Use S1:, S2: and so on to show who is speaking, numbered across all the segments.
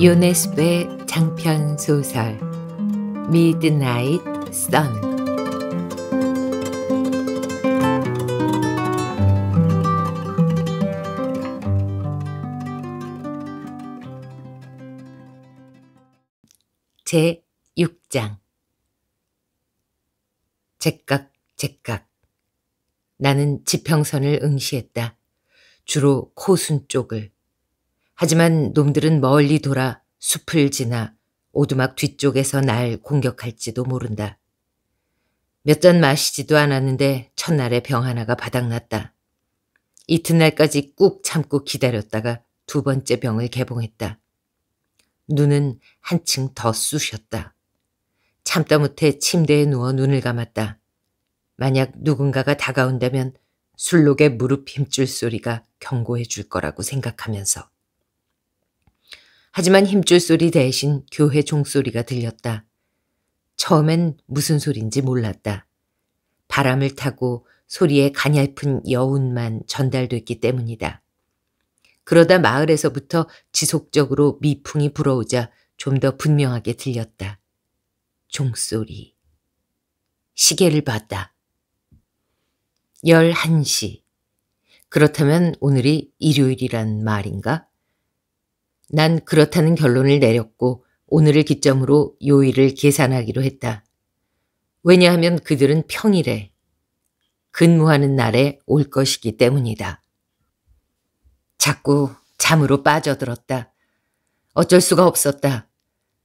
S1: 요네스의 음. 장편 소설 미드나잇 선 제6장 제깍 제깍 나는 지평선을 응시했다. 주로 코순 쪽을 하지만 놈들은 멀리 돌아 숲을 지나 오두막 뒤쪽에서 날 공격할지도 모른다. 몇 잔 마시지도 않았는데 첫날에 병 하나가 바닥났다. 이튿날까지 꾹 참고 기다렸다가 두 번째 병을 개봉했다. 눈은 한층 더 쑤셨다. 참다 못해 침대에 누워 눈을 감았다. 만약 누군가가 다가온다면 술록에 무릎 힘줄 소리가 경고해 줄 거라고 생각하면서. 하지만 힘줄 소리 대신 교회 종소리가 들렸다. 처음엔 무슨 소린지 몰랐다. 바람을 타고 소리에 가냘픈 여운만 전달됐기 때문이다. 그러다 마을에서부터 지속적으로 미풍이 불어오자 좀 더 분명하게 들렸다. 종소리. 시계를 봤다. 11시. 그렇다면 오늘이 일요일이란 말인가? 난 그렇다는 결론을 내렸고 오늘을 기점으로 요일을 계산하기로 했다. 왜냐하면 그들은 평일에 근무하는 날에 올 것이기 때문이다. 자꾸 잠으로 빠져들었다. 어쩔 수가 없었다.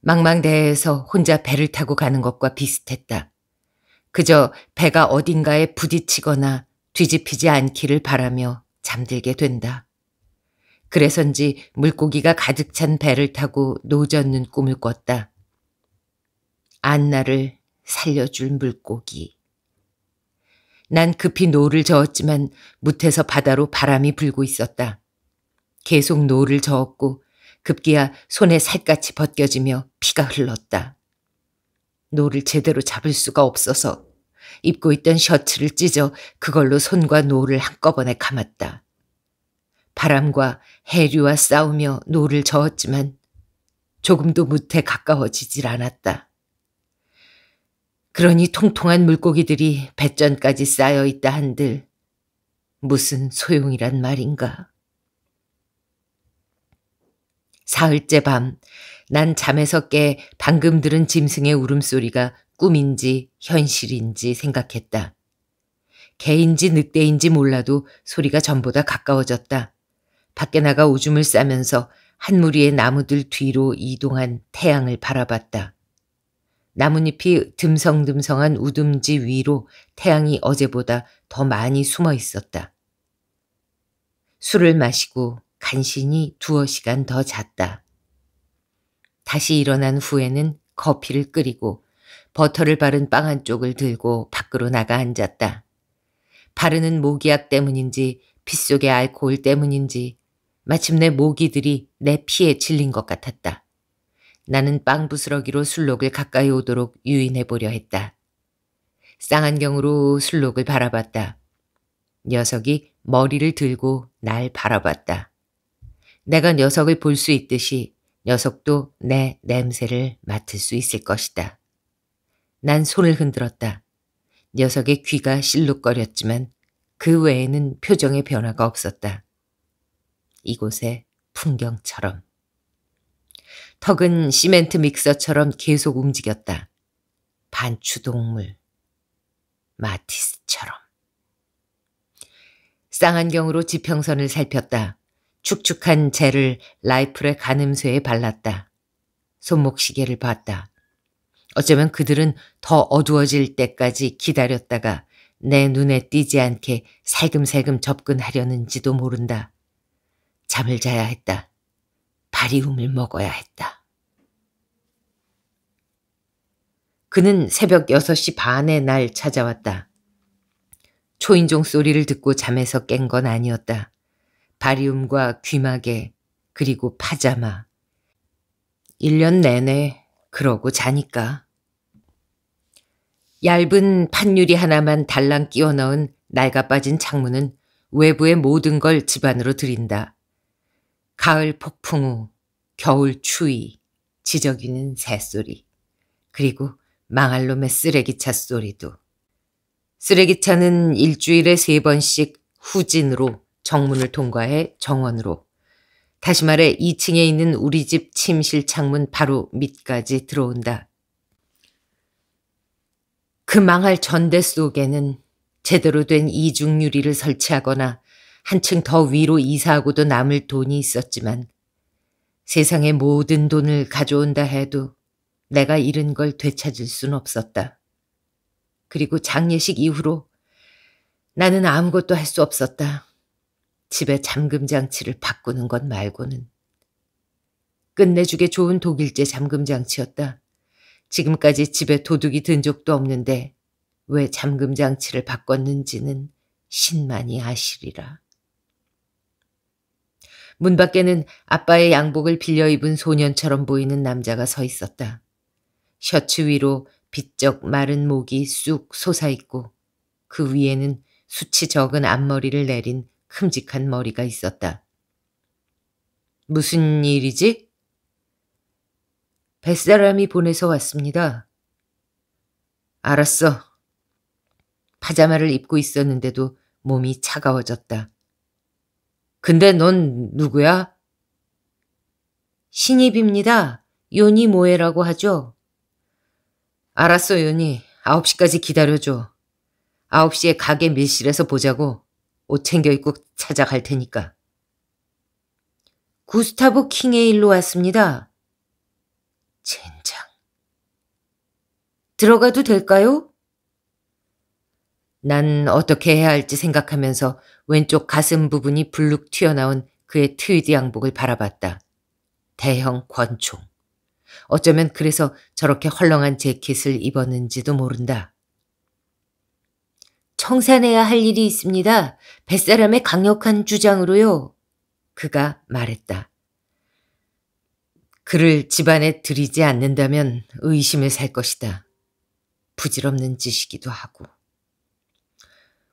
S1: 망망대해에서 혼자 배를 타고 가는 것과 비슷했다. 그저 배가 어딘가에 부딪히거나 뒤집히지 않기를 바라며 잠들게 된다. 그래서인지 물고기가 가득 찬 배를 타고 노젓는 꿈을 꿨다. 안나를 살려줄 물고기. 난 급히 노를 저었지만 무태서 바다로 바람이 불고 있었다. 계속 노를 저었고 급기야 손에 살갗이 벗겨지며 피가 흘렀다. 노를 제대로 잡을 수가 없어서 입고 있던 셔츠를 찢어 그걸로 손과 노를 한꺼번에 감았다. 바람과 해류와 싸우며 노를 저었지만 조금도 무태 가까워지질 않았다. 그러니 통통한 물고기들이 배전까지 쌓여 있다 한들 무슨 소용이란 말인가. 사흘째 밤, 난 잠에서 깨 방금 들은 짐승의 울음소리가 꿈인지 현실인지 생각했다. 개인지 늑대인지 몰라도 소리가 전보다 가까워졌다. 밖에 나가 오줌을 싸면서 한 무리의 나무들 뒤로 이동한 태양을 바라봤다. 나뭇잎이 듬성듬성한 우듬지 위로 태양이 어제보다 더 많이 숨어 있었다. 술을 마시고 간신히 두어 시간 더 잤다. 다시 일어난 후에는 커피를 끓이고 버터를 바른 빵 한 쪽을 들고 밖으로 나가 앉았다. 바르는 모기약 때문인지 빗속의 알코올 때문인지 마침내 모기들이 내 피에 질린 것 같았다. 나는 빵부스러기로 술록을 가까이 오도록 유인해 보려 했다. 쌍안경으로 술록을 바라봤다. 녀석이 머리를 들고 날 바라봤다. 내가 녀석을 볼 수 있듯이 녀석도 내 냄새를 맡을 수 있을 것이다. 난 손을 흔들었다. 녀석의 귀가 실룩거렸지만 그 외에는 표정의 변화가 없었다. 이곳의 풍경처럼. 턱은 시멘트 믹서처럼 계속 움직였다. 반추동물. 마티스처럼. 쌍안경으로 지평선을 살폈다. 축축한 젤을 라이플의 가늠쇠에 발랐다. 손목시계를 봤다. 어쩌면 그들은 더 어두워질 때까지 기다렸다가 내 눈에 띄지 않게 살금살금 접근하려는지도 모른다. 잠을 자야 했다. 바리움을 먹어야 했다. 그는 새벽 6시 반에 날 찾아왔다. 초인종 소리를 듣고 잠에서 깬 건 아니었다. 바리움과 귀마개 그리고 파자마. 1년 내내 그러고 자니까. 얇은 판유리 하나만 달랑 끼워 넣은 낡아 빠진 창문은 외부의 모든 걸 집안으로 들인다. 가을 폭풍 후 겨울 추위 지저귀는 새소리 그리고 망할 놈의 쓰레기차 소리도 쓰레기차는 일주일에 세 번씩 후진으로 정문을 통과해 정원으로 다시 말해 2층에 있는 우리 집 침실 창문 바로 밑까지 들어온다. 그 망할 전대 속에는 제대로 된 이중유리를 설치하거나 한층 더 위로 이사하고도 남을 돈이 있었지만 세상의 모든 돈을 가져온다 해도 내가 잃은 걸 되찾을 순 없었다. 그리고 장례식 이후로 나는 아무것도 할 수 없었다. 집에 잠금장치를 바꾸는 것 말고는. 끝내주게 좋은 독일제 잠금장치였다. 지금까지 집에 도둑이 든 적도 없는데 왜 잠금장치를 바꿨는지는 신만이 아시리라. 문 밖에는 아빠의 양복을 빌려 입은 소년처럼 보이는 남자가 서 있었다. 셔츠 위로 비적 마른 목이 쑥 솟아있고 그 위에는 수치 적은 앞머리를 내린 큼직한 머리가 있었다. 무슨 일이지? 뱃사람이 보내서 왔습니다. 알았어. 파자마를 입고 있었는데도 몸이 차가워졌다. 근데 넌 누구야? 신입입니다. 요니 모에라고 하죠. 알았어, 요니. 9시까지 기다려줘. 9시에 가게 밀실에서 보자고. 옷 챙겨 입고 찾아갈 테니까. 구스타브 킹의 일로 왔습니다. 젠장. 들어가도 될까요? 난 어떻게 해야 할지 생각하면서 왼쪽 가슴 부분이 불룩 튀어나온 그의 트위드 양복을 바라봤다. 대형 권총. 어쩌면 그래서 저렇게 헐렁한 재킷을 입었는지도 모른다. 청산해야 할 일이 있습니다. 뱃사람의 강력한 주장으로요. 그가 말했다. 그를 집안에 들이지 않는다면 의심을 살 것이다. 부질없는 짓이기도 하고.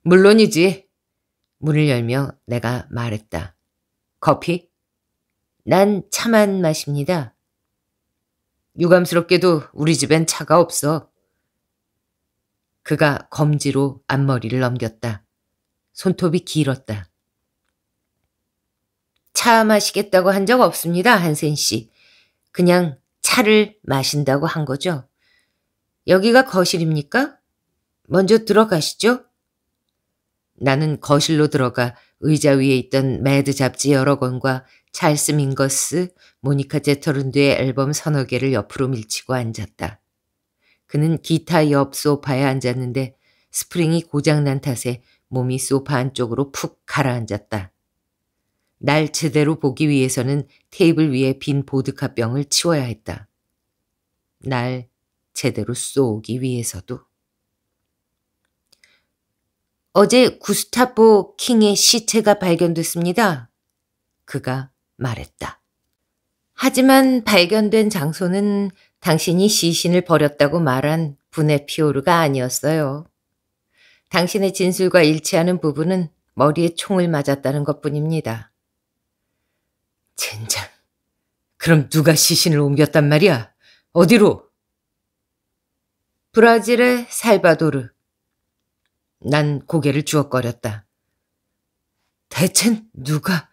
S1: 물론이지. 문을 열며 내가 말했다. 커피? 난 차만 마십니다. 유감스럽게도 우리 집엔 차가 없어. 그가 검지로 앞머리를 넘겼다. 손톱이 길었다. 차 마시겠다고 한 적 없습니다, 한센 씨. 그냥 차를 마신다고 한 거죠. 여기가 거실입니까? 먼저 들어가시죠. 나는 거실로 들어가 의자 위에 있던 매드 잡지 여러 권과 찰스 민거스, 모니카 제터룬드의 앨범 서너 개를 옆으로 밀치고 앉았다. 그는 기타 옆 소파에 앉았는데 스프링이 고장난 탓에 몸이 소파 안쪽으로 푹 가라앉았다. 날 제대로 보기 위해서는 테이블 위에 빈 보드카병을 치워야 했다. 날 제대로 쏘기 위해서도. 어제 구스타포 킹의 시체가 발견됐습니다. 그가 말했다. 하지만 발견된 장소는 당신이 시신을 버렸다고 말한 분의 피오르가 아니었어요. 당신의 진술과 일치하는 부분은 머리에 총을 맞았다는 것뿐입니다. 젠장. 그럼 누가 시신을 옮겼단 말이야? 어디로? 브라질의 살바도르. 난 고개를 주걱거렸다. 대체 누가?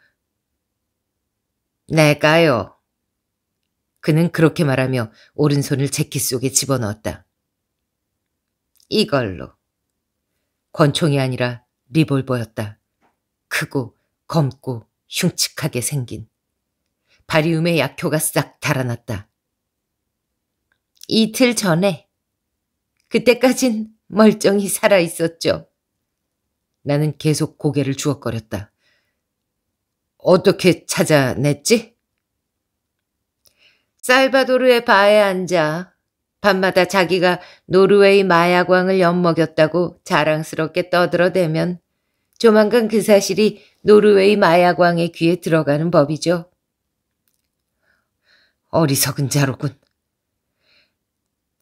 S1: 내가요. 그는 그렇게 말하며 오른손을 재킷 속에 집어넣었다. 이걸로. 권총이 아니라 리볼버였다. 크고 검고 흉측하게 생긴. 바리움의 약효가 싹 달아났다. 이틀 전에. 그때까진 멀쩡히 살아 있었죠. 나는 계속 고개를 주걱거렸다. 어떻게 찾아냈지? 살바도르의 바에 앉아 밤마다 자기가 노르웨이 마약왕을 엿먹였다고 자랑스럽게 떠들어대면 조만간 그 사실이 노르웨이 마약왕의 귀에 들어가는 법이죠. 어리석은 자로군.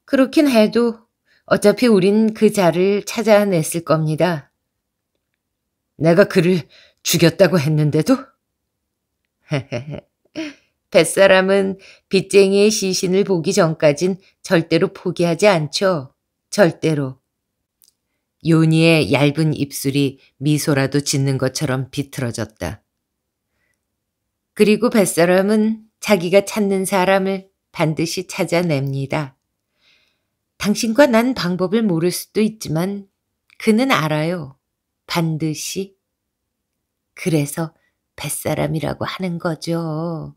S1: 그렇긴 해도 어차피 우린 그 자를 찾아냈을 겁니다. 내가 그를 죽였다고 했는데도? 뱃사람은 빚쟁이의 시신을 보기 전까진 절대로 포기하지 않죠. 절대로. 요니의 얇은 입술이 미소라도 짓는 것처럼 비틀어졌다. 그리고 뱃사람은 자기가 찾는 사람을 반드시 찾아냅니다. 당신과 난 방법을 모를 수도 있지만 그는 알아요. 반드시. 그래서 뱃사람이라고 하는 거죠.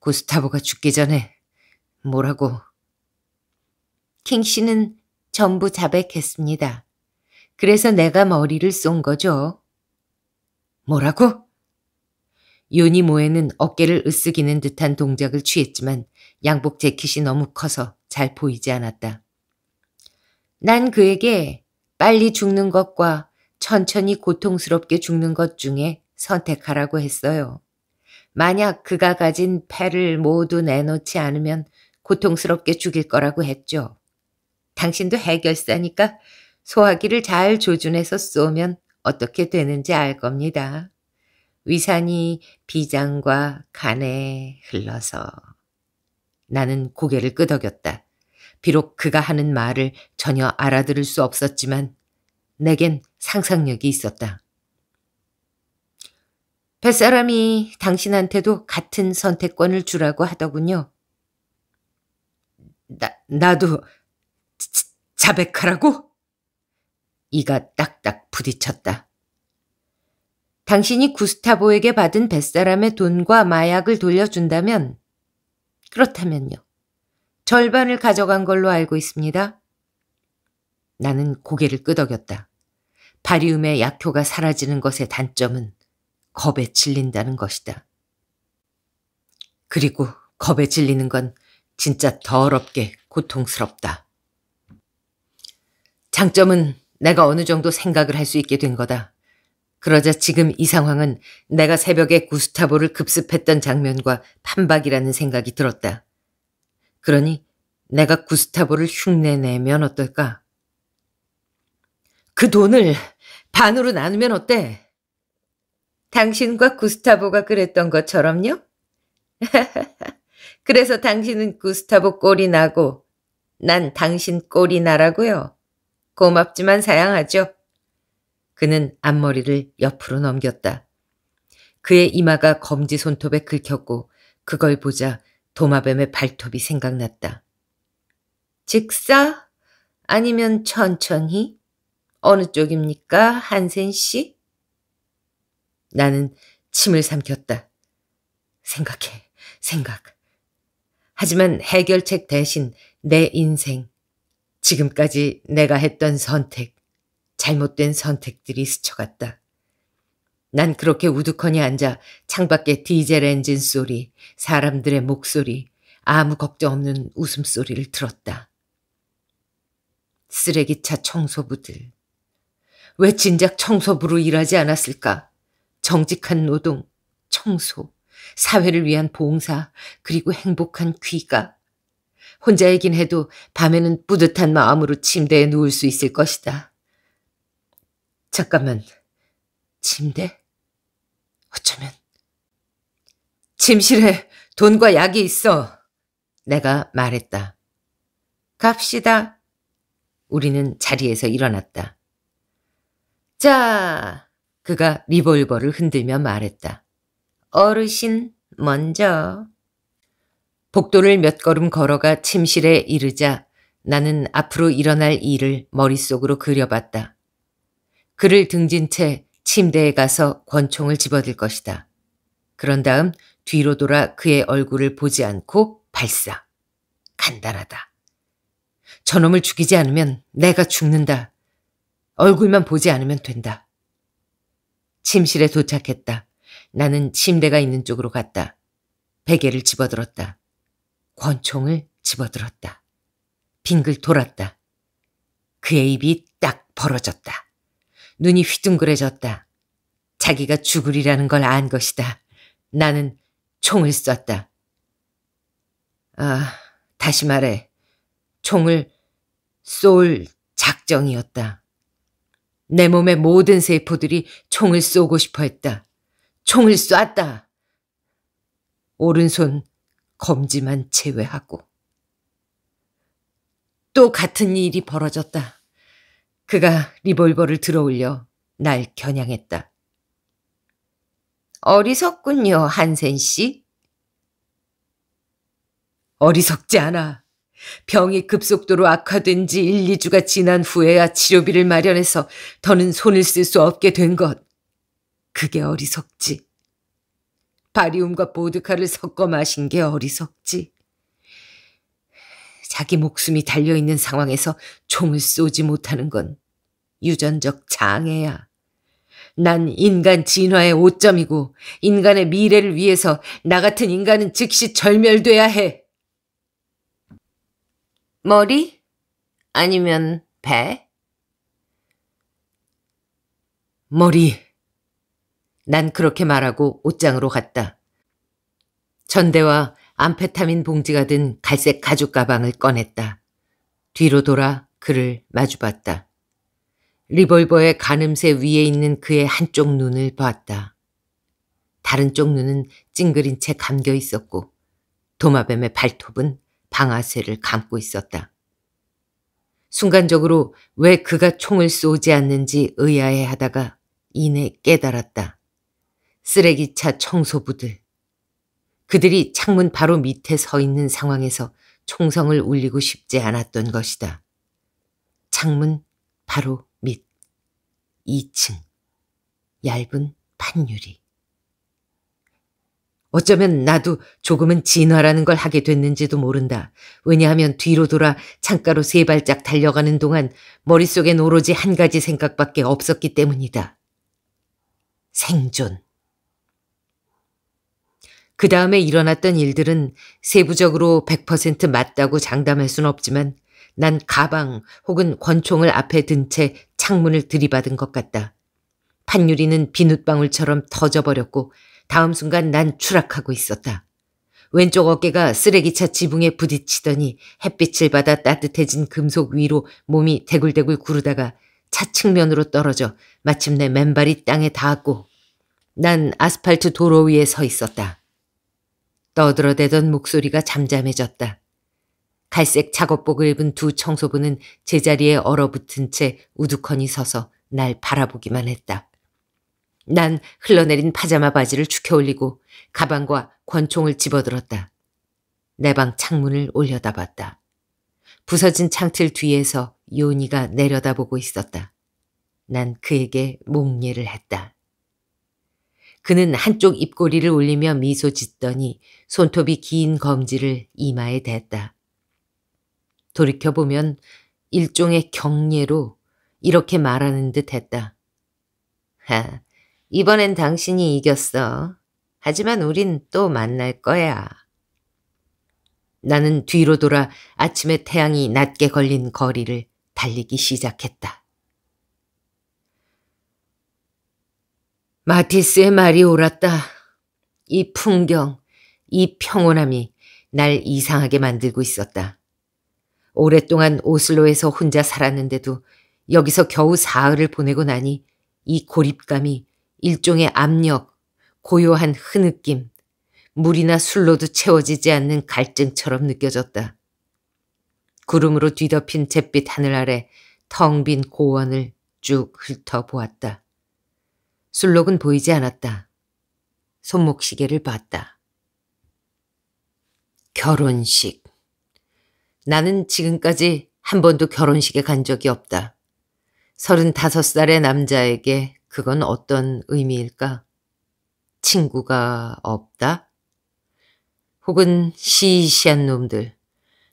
S1: 고스타보가 죽기 전에 뭐라고? 킹 씨는 전부 자백했습니다. 그래서 내가 머리를 쏜 거죠. 뭐라고? 요니모에는 어깨를 으쓱이는 듯한 동작을 취했지만 양복 재킷이 너무 커서 잘 보이지 않았다. 난 그에게 빨리 죽는 것과 천천히 고통스럽게 죽는 것 중에 선택하라고 했어요. 만약 그가 가진 패를 모두 내놓지 않으면 고통스럽게 죽일 거라고 했죠. 당신도 해결사니까 소화기를 잘 조준해서 쏘면 어떻게 되는지 알 겁니다. 위산이 비장과 간에 흘러서. 나는 고개를 끄덕였다. 비록 그가 하는 말을 전혀 알아들을 수 없었지만 내겐 상상력이 있었다. 뱃사람이 당신한테도 같은 선택권을 주라고 하더군요. 나, 나도 자, 자백하라고? 이가 딱딱 부딪혔다. 당신이 구스타보에게 받은 뱃사람의 돈과 마약을 돌려준다면 그렇다면요. 절반을 가져간 걸로 알고 있습니다. 나는 고개를 끄덕였다. 바리움의 약효가 사라지는 것의 단점은 겁에 질린다는 것이다. 그리고 겁에 질리는 건 진짜 더럽게 고통스럽다. 장점은 내가 어느 정도 생각을 할 수 있게 된 거다. 그러자 지금 이 상황은 내가 새벽에 구스타보를 급습했던 장면과 판박이라는 생각이 들었다. 그러니 내가 구스타보를 흉내내면 어떨까? 그 돈을 반으로 나누면 어때? 당신과 구스타보가 그랬던 것처럼요? 그래서 당신은 구스타보 꼴이 나고 난 당신 꼴이 나라고요. 고맙지만 사양하죠. 그는 앞머리를 옆으로 넘겼다. 그의 이마가 검지 손톱에 긁혔고 그걸 보자 도마뱀의 발톱이 생각났다. 즉사? 아니면 천천히? 어느 쪽입니까, 한센 씨? 나는 침을 삼켰다. 생각해, 생각. 하지만 해결책 대신 내 인생, 지금까지 내가 했던 선택, 잘못된 선택들이 스쳐갔다. 난 그렇게 우두커니 앉아 창밖에 디젤 엔진 소리, 사람들의 목소리, 아무 걱정 없는 웃음소리를 들었다. 쓰레기차 청소부들. 왜 진작 청소부로 일하지 않았을까? 정직한 노동, 청소, 사회를 위한 봉사, 그리고 행복한 귀가. 혼자이긴 해도 밤에는 뿌듯한 마음으로 침대에 누울 수 있을 것이다. 잠깐만. 침대? 어쩌면. 침실에 돈과 약이 있어. 내가 말했다. 갑시다. 우리는 자리에서 일어났다. 자, 그가 리볼버를 흔들며 말했다. 어르신, 먼저. 복도를 몇 걸음 걸어가 침실에 이르자 나는 앞으로 일어날 일을 머릿속으로 그려봤다. 그를 등진 채 침대에 가서 권총을 집어들 것이다. 그런 다음 뒤로 돌아 그의 얼굴을 보지 않고 발사. 간단하다. 저놈을 죽이지 않으면 내가 죽는다. 얼굴만 보지 않으면 된다. 침실에 도착했다. 나는 침대가 있는 쪽으로 갔다. 베개를 집어들었다. 권총을 집어들었다. 빙글 돌았다. 그의 입이 딱 벌어졌다. 눈이 휘둥그레졌다. 자기가 죽으리라는 걸 안 것이다. 나는 총을 쐈다. 아, 다시 말해. 총을 쏠 작정이었다. 내 몸의 모든 세포들이 총을 쏘고 싶어 했다. 총을 쐈다. 오른손 검지만 제외하고. 또 같은 일이 벌어졌다. 그가 리볼버를 들어올려 날 겨냥했다. 어리석군요, 한센 씨. 어리석지 않아. 병이 급속도로 악화된 지 1, 2주가 지난 후에야 치료비를 마련해서 더는 손을 쓸 수 없게 된 것. 그게 어리석지. 바리움과 보드카를 섞어 마신 게 어리석지. 자기 목숨이 달려있는 상황에서 총을 쏘지 못하는 건 유전적 장애야. 난 인간 진화의 오점이고 인간의 미래를 위해서 나 같은 인간은 즉시 절멸돼야 해. 머리? 아니면 배? 머리. 난 그렇게 말하고 옷장으로 갔다. 전대와 암페타민 봉지가 든 갈색 가죽 가방을 꺼냈다. 뒤로 돌아 그를 마주봤다. 리볼버의 가늠새 위에 있는 그의 한쪽 눈을 봤다 다른 쪽 눈은 찡그린 채 감겨 있었고 도마뱀의 발톱은 방아쇠를 감고 있었다. 순간적으로 왜 그가 총을 쏘지 않는지 의아해 하다가 이내 깨달았다. 쓰레기차 청소부들. 그들이 창문 바로 밑에 서 있는 상황에서 총성을 울리고 싶지 않았던 것이다. 창문 바로 2층. 얇은 판유리. 어쩌면 나도 조금은 진화라는 걸 하게 됐는지도 모른다. 왜냐하면 뒤로 돌아 창가로 세 발짝 달려가는 동안 머릿속엔 오로지 한 가지 생각밖에 없었기 때문이다. 생존. 그 다음에 일어났던 일들은 세부적으로 100% 맞다고 장담할 순 없지만 난 가방 혹은 권총을 앞에 든 채 창문을 들이받은 것 같다. 판유리는 비눗방울처럼 터져버렸고 다음 순간 난 추락하고 있었다. 왼쪽 어깨가 쓰레기차 지붕에 부딪히더니 햇빛을 받아 따뜻해진 금속 위로 몸이 대굴대굴 구르다가 차 측면으로 떨어져 마침내 맨발이 땅에 닿았고 난 아스팔트 도로 위에 서 있었다. 떠들어대던 목소리가 잠잠해졌다. 갈색 작업복을 입은 두 청소부는 제자리에 얼어붙은 채 우두커니 서서 날 바라보기만 했다. 난 흘러내린 파자마 바지를 축혀올리고 가방과 권총을 집어들었다. 내 방 창문을 올려다봤다. 부서진 창틀 뒤에서 요니가 내려다보고 있었다. 난 그에게 목례를 했다. 그는 한쪽 입꼬리를 올리며 미소 짓더니 손톱이 긴 검지를 이마에 댔다. 돌이켜보면 일종의 경례로 이렇게 말하는 듯 했다. 하, 이번엔 당신이 이겼어. 하지만 우린 또 만날 거야. 나는 뒤로 돌아 아침에 태양이 낮게 걸린 거리를 달리기 시작했다. 마티스의 말이 옳았다. 이 풍경, 이 평온함이 날 이상하게 만들고 있었다. 오랫동안 오슬로에서 혼자 살았는데도 여기서 겨우 사흘을 보내고 나니 이 고립감이 일종의 압력, 고요한 흐느낌, 물이나 술로도 채워지지 않는 갈증처럼 느껴졌다. 구름으로 뒤덮인 잿빛 하늘 아래 텅 빈 고원을 쭉 훑어보았다. 술록은 보이지 않았다. 손목시계를 봤다. 결혼식. 나는 지금까지 한 번도 결혼식에 간 적이 없다. 35살의 남자에게 그건 어떤 의미일까? 친구가 없다? 혹은 시시한 놈들.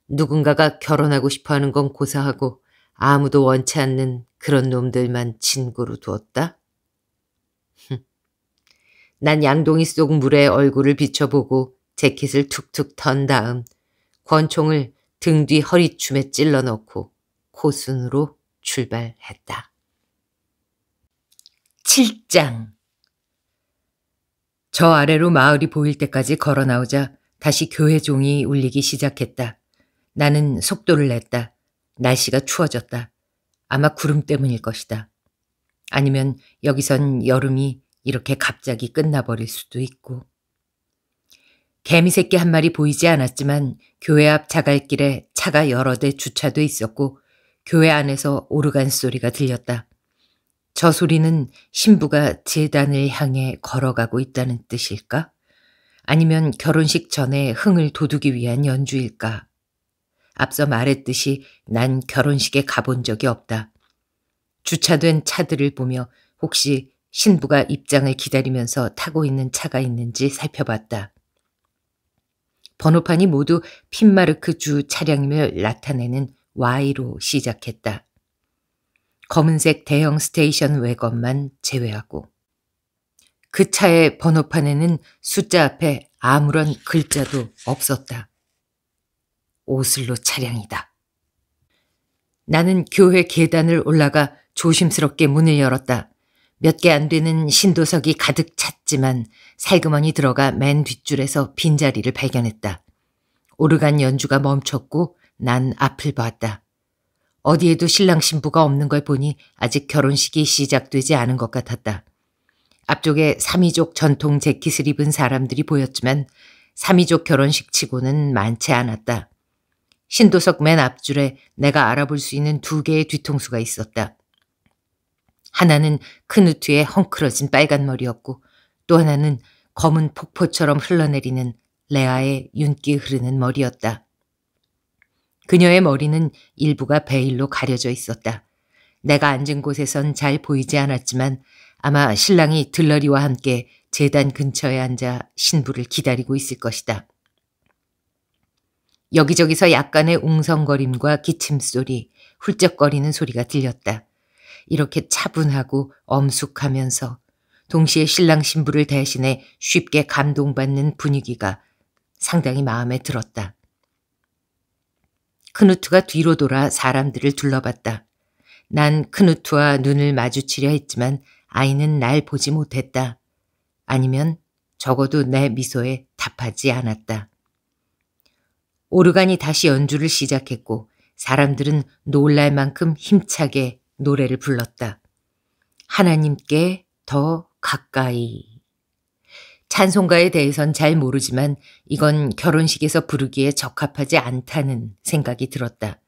S1: 누군가가 결혼하고 싶어 하는 건 고사하고 아무도 원치 않는 그런 놈들만 친구로 두었다? 난 양동이 속 물에 얼굴을 비춰보고 재킷을 툭툭 턴 다음 권총을 등뒤 허리춤에 찔러 넣고 코순으로 출발했다. 7장 저 아래로 마을이 보일 때까지 걸어 나오자 다시 교회 종이 울리기 시작했다. 나는 속도를 냈다. 날씨가 추워졌다. 아마 구름 때문일 것이다. 아니면 여기선 여름이 이렇게 갑자기 끝나버릴 수도 있고. 개미새끼 한 마리 보이지 않았지만 교회 앞 자갈길에 차가 여러 대 주차돼 있었고 교회 안에서 오르간 소리가 들렸다. 저 소리는 신부가 재단을 향해 걸어가고 있다는 뜻일까? 아니면 결혼식 전에 흥을 돋우기 위한 연주일까? 앞서 말했듯이 난 결혼식에 가본 적이 없다. 주차된 차들을 보며 혹시 신부가 입장을 기다리면서 타고 있는 차가 있는지 살펴봤다. 번호판이 모두 핀마르크 주 차량임을 나타내는 Y로 시작했다. 검은색 대형 스테이션 외관만 제외하고. 그 차의 번호판에는 숫자 앞에 아무런 글자도 없었다. 오슬로 차량이다. 나는 교회 계단을 올라가 조심스럽게 문을 열었다. 몇개안 되는 신도석이 가득 찼지만 살그머니 들어가 맨 뒷줄에서 빈자리를 발견했다. 오르간 연주가 멈췄고 난 앞을 봤다. 어디에도 신랑 신부가 없는 걸 보니 아직 결혼식이 시작되지 않은 것 같았다. 앞쪽에 삼이족 전통 재킷을 입은 사람들이 보였지만 삼이족 결혼식 치고는 많지 않았다. 신도석 맨 앞줄에 내가 알아볼 수 있는 두 개의 뒤통수가 있었다. 하나는 큰 우투에 헝클어진 빨간 머리였고 또 하나는 검은 폭포처럼 흘러내리는 레아의 윤기 흐르는 머리였다. 그녀의 머리는 일부가 베일로 가려져 있었다. 내가 앉은 곳에선 잘 보이지 않았지만 아마 신랑이 들러리와 함께 재단 근처에 앉아 신부를 기다리고 있을 것이다. 여기저기서 약간의 웅성거림과 기침 소리, 훌쩍거리는 소리가 들렸다. 이렇게 차분하고 엄숙하면서 동시에 신랑 신부를 대신해 쉽게 감동받는 분위기가 상당히 마음에 들었다. 크누트가 뒤로 돌아 사람들을 둘러봤다. 난 크누트와 눈을 마주치려 했지만 아이는 날 보지 못했다. 아니면 적어도 내 미소에 답하지 않았다. 오르간이 다시 연주를 시작했고 사람들은 놀랄 만큼 힘차게 노래를 불렀다. 하나님께 더 가까이. 찬송가에 대해선 잘 모르지만 이건 결혼식에서 부르기에 적합하지 않다는 생각이 들었다.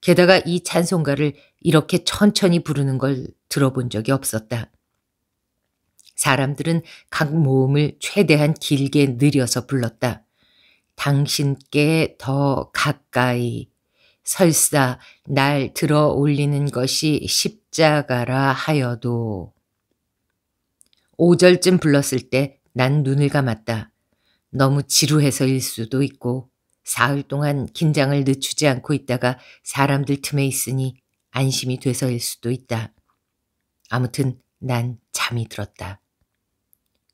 S1: 게다가 이 찬송가를 이렇게 천천히 부르는 걸 들어본 적이 없었다. 사람들은 각 모음을 최대한 길게 늘여서 불렀다. 당신께 더 가까이 설사 날 들어 올리는 것이 십자가라 하여도. 5절쯤 불렀을 때 난 눈을 감았다. 너무 지루해서일 수도 있고 사흘 동안 긴장을 늦추지 않고 있다가 사람들 틈에 있으니 안심이 돼서일 수도 있다. 아무튼 난 잠이 들었다.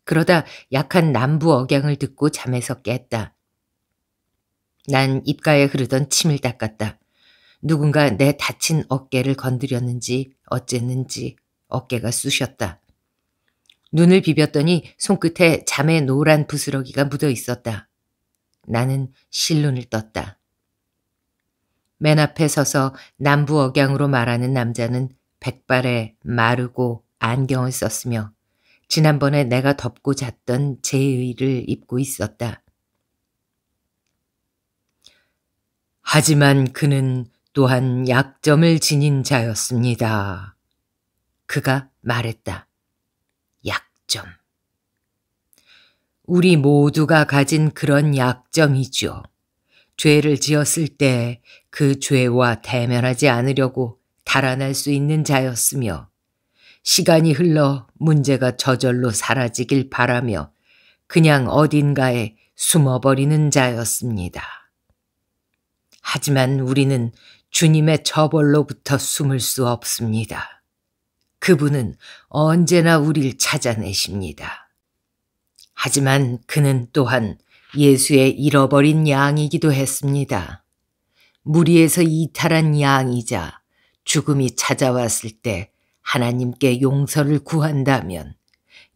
S1: 그러다 약한 남부 억양을 듣고 잠에서 깼다. 난 입가에 흐르던 침을 닦았다. 누군가 내 다친 어깨를 건드렸는지 어쨌는지 어깨가 쑤셨다. 눈을 비볐더니 손끝에 잠의 노란 부스러기가 묻어 있었다. 나는 실눈을 떴다. 맨 앞에 서서 남부 억양으로 말하는 남자는 백발에 마르고 안경을 썼으며 지난번에 내가 덮고 잤던 제의를 입고 있었다. 하지만 그는 또한 약점을 지닌 자였습니다. 그가 말했다. 약점. 우리 모두가 가진 그런 약점이죠. 죄를 지었을 때 그 죄와 대면하지 않으려고 달아날 수 있는 자였으며 시간이 흘러 문제가 저절로 사라지길 바라며 그냥 어딘가에 숨어버리는 자였습니다. 하지만 우리는 주님의 처벌로부터 숨을 수 없습니다. 그분은 언제나 우릴 찾아내십니다. 하지만 그는 또한 예수의 잃어버린 양이기도 했습니다. 무리에서 이탈한 양이자 죽음이 찾아왔을 때 하나님께 용서를 구한다면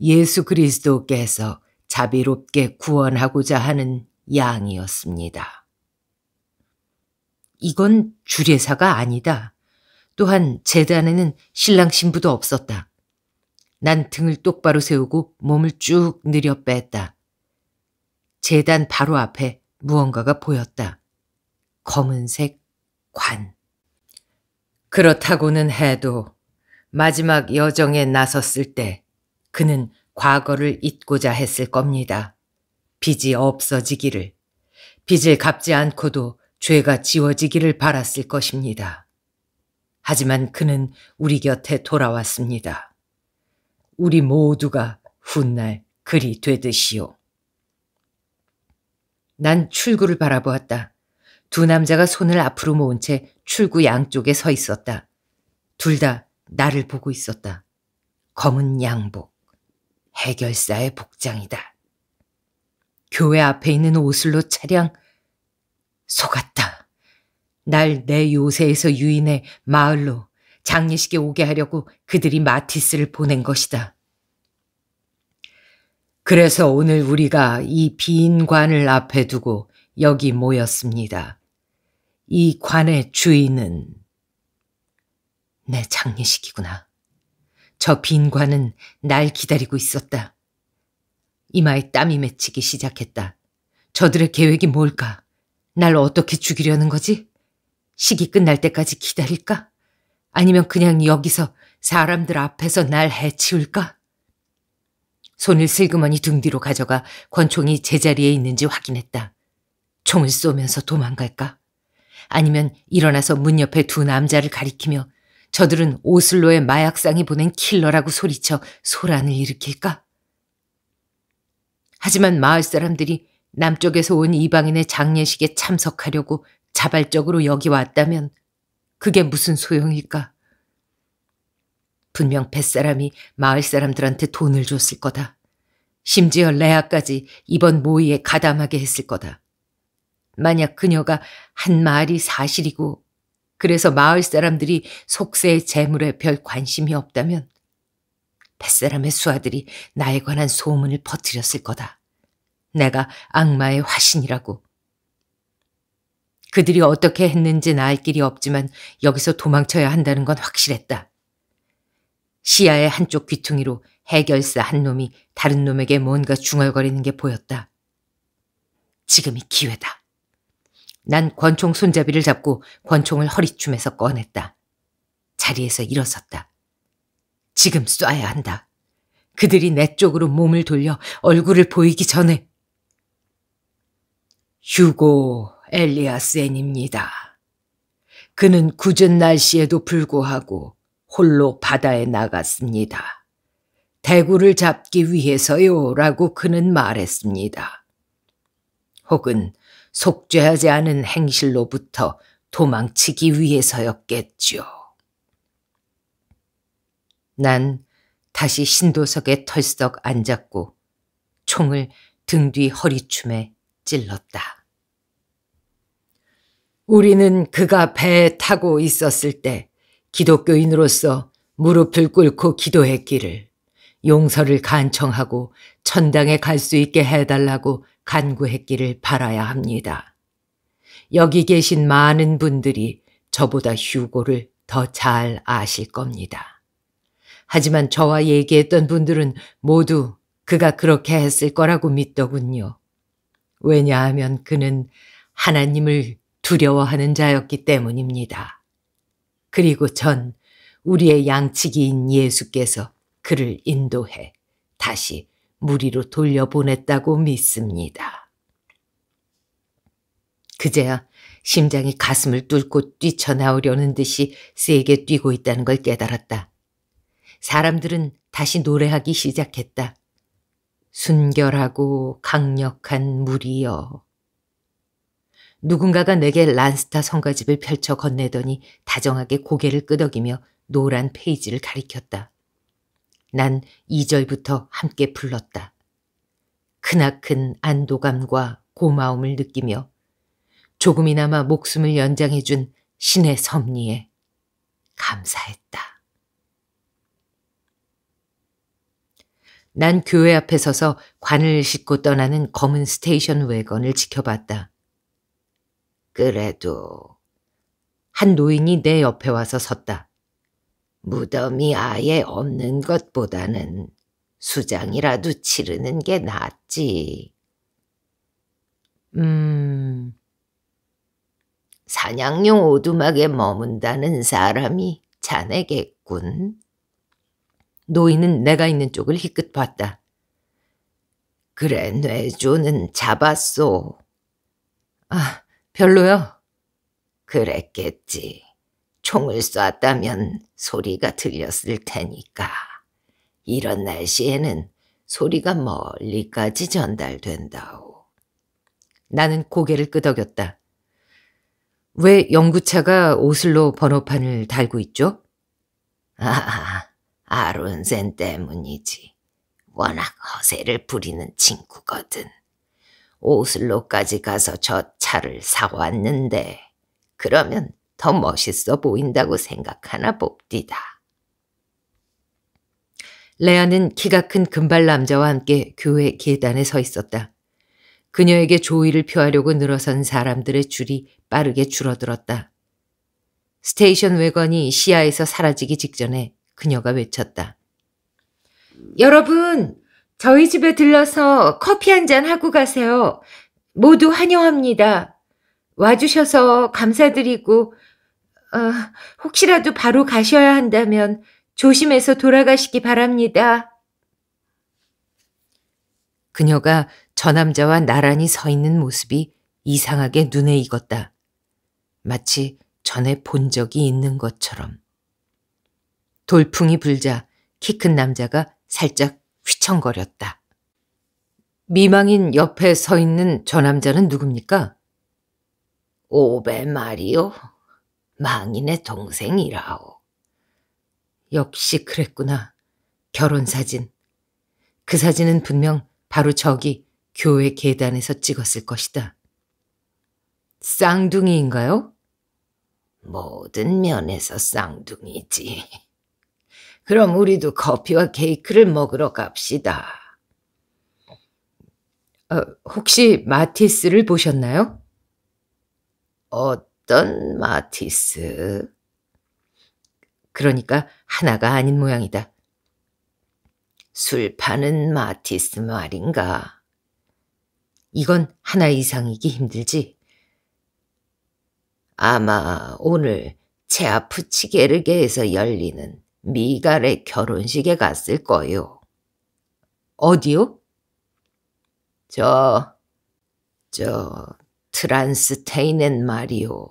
S1: 예수 그리스도께서 자비롭게 구원하고자 하는 양이었습니다. 이건 주례사가 아니다. 또한 재단에는 신랑 신부도 없었다. 난 등을 똑바로 세우고 몸을 쭉 느려 뺐다. 재단 바로 앞에 무언가가 보였다. 검은색 관. 그렇다고는 해도 마지막 여정에 나섰을 때 그는 과거를 잊고자 했을 겁니다. 빚이 없어지기를. 빚을 갚지 않고도 죄가 지워지기를 바랐을 것입니다. 하지만 그는 우리 곁에 돌아왔습니다. 우리 모두가 훗날 그리 되듯이요. 난 출구를 바라보았다. 두 남자가 손을 앞으로 모은 채 출구 양쪽에 서 있었다. 둘 다 나를 보고 있었다. 검은 양복. 해결사의 복장이다. 교회 앞에 있는 오슬로 차량 속았다. 날 내 요새에서 유인해 마을로 장례식에 오게 하려고 그들이 마티스를 보낸 것이다. 그래서 오늘 우리가 이 빈 관을 앞에 두고 여기 모였습니다. 이 관의 주인은 내 장례식이구나. 저 빈 관은 날 기다리고 있었다. 이마에 땀이 맺히기 시작했다. 저들의 계획이 뭘까? 날 어떻게 죽이려는 거지? 시기 끝날 때까지 기다릴까? 아니면 그냥 여기서 사람들 앞에서 날 해치울까? 손을 슬그머니 등 뒤로 가져가 권총이 제자리에 있는지 확인했다. 총을 쏘면서 도망갈까? 아니면 일어나서 문 옆에 두 남자를 가리키며 저들은 오슬로의 마약상이 보낸 킬러라고 소리쳐 소란을 일으킬까? 하지만 마을 사람들이 남쪽에서 온 이방인의 장례식에 참석하려고 자발적으로 여기 왔다면 그게 무슨 소용일까? 분명 뱃사람이 마을 사람들한테 돈을 줬을 거다. 심지어 레아까지 이번 모의에 가담하게 했을 거다. 만약 그녀가 한 말이 사실이고 그래서 마을 사람들이 속세의 재물에 별 관심이 없다면 뱃사람의 수하들이 나에 관한 소문을 퍼뜨렸을 거다. 내가 악마의 화신이라고. 그들이 어떻게 했는지는 알 길이 없지만 여기서 도망쳐야 한다는 건 확실했다. 시야의 한쪽 귀퉁이로 해결사 한 놈이 다른 놈에게 뭔가 중얼거리는 게 보였다. 지금이 기회다. 난 권총 손잡이를 잡고 권총을 허리춤에서 꺼냈다. 자리에서 일어섰다. 지금 쏴야 한다. 그들이 내 쪽으로 몸을 돌려 얼굴을 보이기 전에 휴고 엘리아센입니다. 그는 굳은 날씨에도 불구하고 홀로 바다에 나갔습니다. 대구를 잡기 위해서요 라고 그는 말했습니다. 혹은 속죄하지 않은 행실로부터 도망치기 위해서였겠지요. 난 다시 신도석에 털썩 앉았고 총을 등 뒤 허리춤에 찔렀다. 우리는 그가 배에 타고 있었을 때 기독교인으로서 무릎을 꿇고 기도했기를 용서를 간청하고 천당에 갈 수 있게 해달라고 간구했기를 바라야 합니다. 여기 계신 많은 분들이 저보다 휴고를 더 잘 아실 겁니다. 하지만 저와 얘기했던 분들은 모두 그가 그렇게 했을 거라고 믿더군요. 왜냐하면 그는 하나님을 두려워하는 자였기 때문입니다. 그리고 전 우리의 양치기인 예수께서 그를 인도해 다시 무리로 돌려보냈다고 믿습니다. 그제야 심장이 가슴을 뚫고 뛰쳐나오려는 듯이 세게 뛰고 있다는 걸 깨달았다. 사람들은 다시 노래하기 시작했다. 순결하고 강력한 무리여. 누군가가 내게 란스타 성가집을 펼쳐 건네더니 다정하게 고개를 끄덕이며 노란 페이지를 가리켰다. 난 2절부터 함께 불렀다. 크나큰 안도감과 고마움을 느끼며 조금이나마 목숨을 연장해준 신의 섭리에 감사했다. 난 교회 앞에 서서 관을 싣고 떠나는 검은 스테이션 외건을 지켜봤다. 그래도 한 노인이 내 옆에 와서 섰다. 무덤이 아예 없는 것보다는 수장이라도 치르는 게 낫지. 음... 사냥용 오두막에 머문다는 사람이 자네겠군. 노인은 내가 있는 쪽을 희끗 봤다. 그래, 뇌조는 잡았소. 아, 별로요 그랬겠지. 총을 쐈다면 소리가 들렸을 테니까. 이런 날씨에는 소리가 멀리까지 전달된다오. 나는 고개를 끄덕였다. 왜 연구차가 오슬로 번호판을 달고 있죠? 아, 아론센 때문이지. 워낙 허세를 부리는 친구거든. 오슬로까지 가서 저 차를 사왔는데 그러면 더 멋있어 보인다고 생각하나 봅디다. 레아는 키가 큰 금발 남자와 함께 교회 계단에 서 있었다. 그녀에게 조의를 표하려고 늘어선 사람들의 줄이 빠르게 줄어들었다. 스테이션 외관이 시야에서 사라지기 직전에 그녀가 외쳤다. 여러분, 저희 집에 들러서 커피 한 잔 하고 가세요. 모두 환영합니다. 와주셔서 감사드리고, 어, 혹시라도 바로 가셔야 한다면 조심해서 돌아가시기 바랍니다. 그녀가 저 남자와 나란히 서 있는 모습이 이상하게 눈에 익었다. 마치 전에 본 적이 있는 것처럼. 돌풍이 불자 키 큰 남자가 살짝 휘청거렸다. 미망인 옆에 서 있는 저 남자는 누굽니까? 오베 마리오 망인의 동생이라오. 역시 그랬구나. 결혼 사진. 그 사진은 분명 바로 저기 교회 계단에서 찍었을 것이다. 쌍둥이인가요? 모든 면에서 쌍둥이지. 그럼 우리도 커피와 케이크를 먹으러 갑시다. 어, 혹시 마티스를 보셨나요? 어떤 마티스? 그러니까 하나가 아닌 모양이다. 술 파는 마티스 말인가? 이건 하나 이상이기 힘들지. 아마 오늘 체아프치게르게에서 열리는 미갈의 결혼식에 갔을 거요. 어디요? 저, 저, 트란스테인엔 말이요.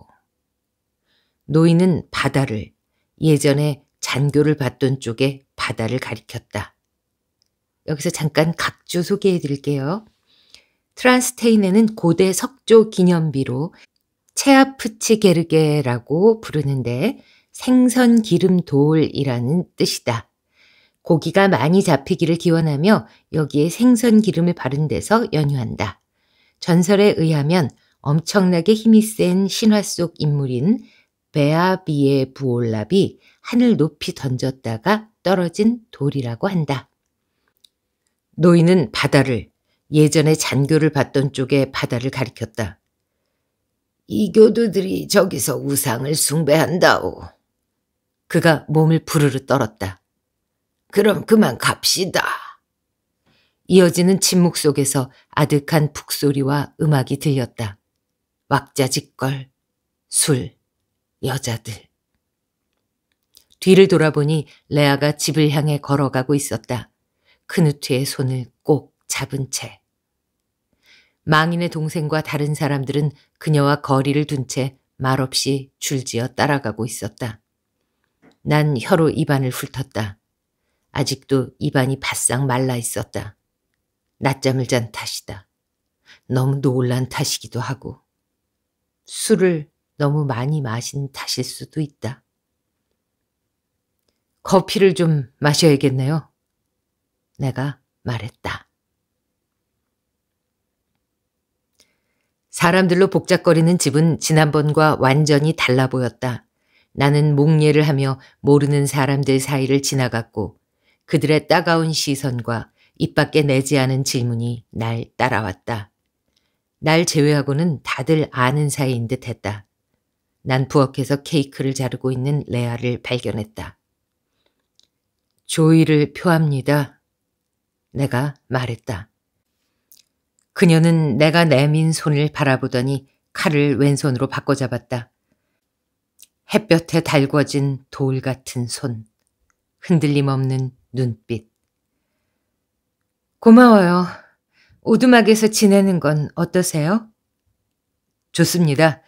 S1: 노인은 바다를, 예전에 잔교를 받던 쪽에 바다를 가리켰다. 여기서 잠깐 각주 소개해 드릴게요. 트란스테인에는 고대 석조 기념비로 체아프치 게르게라고 부르는데 생선 기름 돌이라는 뜻이다. 고기가 많이 잡히기를 기원하며 여기에 생선 기름을 바른 데서 연유한다. 전설에 의하면 엄청나게 힘이 센 신화 속 인물인 베아비의 부올랍이 하늘 높이 던졌다가 떨어진 돌이라고 한다. 노인은 바다를, 예전에 잔교를 봤던쪽에 바다를 가리켰다. 이 교도들이 저기서 우상을 숭배한다오. 그가 몸을 부르르 떨었다. 그럼 그만 갑시다. 이어지는 침묵 속에서 아득한 북소리와 음악이 들렸다. 왁자지껄, 술, 여자들. 뒤를 돌아보니 레아가 집을 향해 걸어가고 있었다. 크누트의 손을 꼭 잡은 채. 망인의 동생과 다른 사람들은 그녀와 거리를 둔 채 말없이 줄지어 따라가고 있었다. 난 혀로 입안을 훑었다. 아직도 입안이 바싹 말라 있었다. 낮잠을 잔 탓이다. 너무 놀란 탓이기도 하고. 술을 너무 많이 마신 탓일 수도 있다. 커피를 좀 마셔야겠네요. 내가 말했다. 사람들로 복잡거리는 집은 지난번과 완전히 달라 보였다. 나는 목례를 하며 모르는 사람들 사이를 지나갔고 그들의 따가운 시선과 입 밖에 내지 않은 질문이 날 따라왔다. 날 제외하고는 다들 아는 사이인 듯 했다. 난 부엌에서 케이크를 자르고 있는 레아를 발견했다. 조이를 표합니다. 내가 말했다. 그녀는 내가 내민 손을 바라보더니 칼을 왼손으로 바꿔잡았다. 햇볕에 달궈진 돌 같은 손, 흔들림 없는 눈빛. 고마워요. 오두막에서 지내는 건 어떠세요? 좋습니다.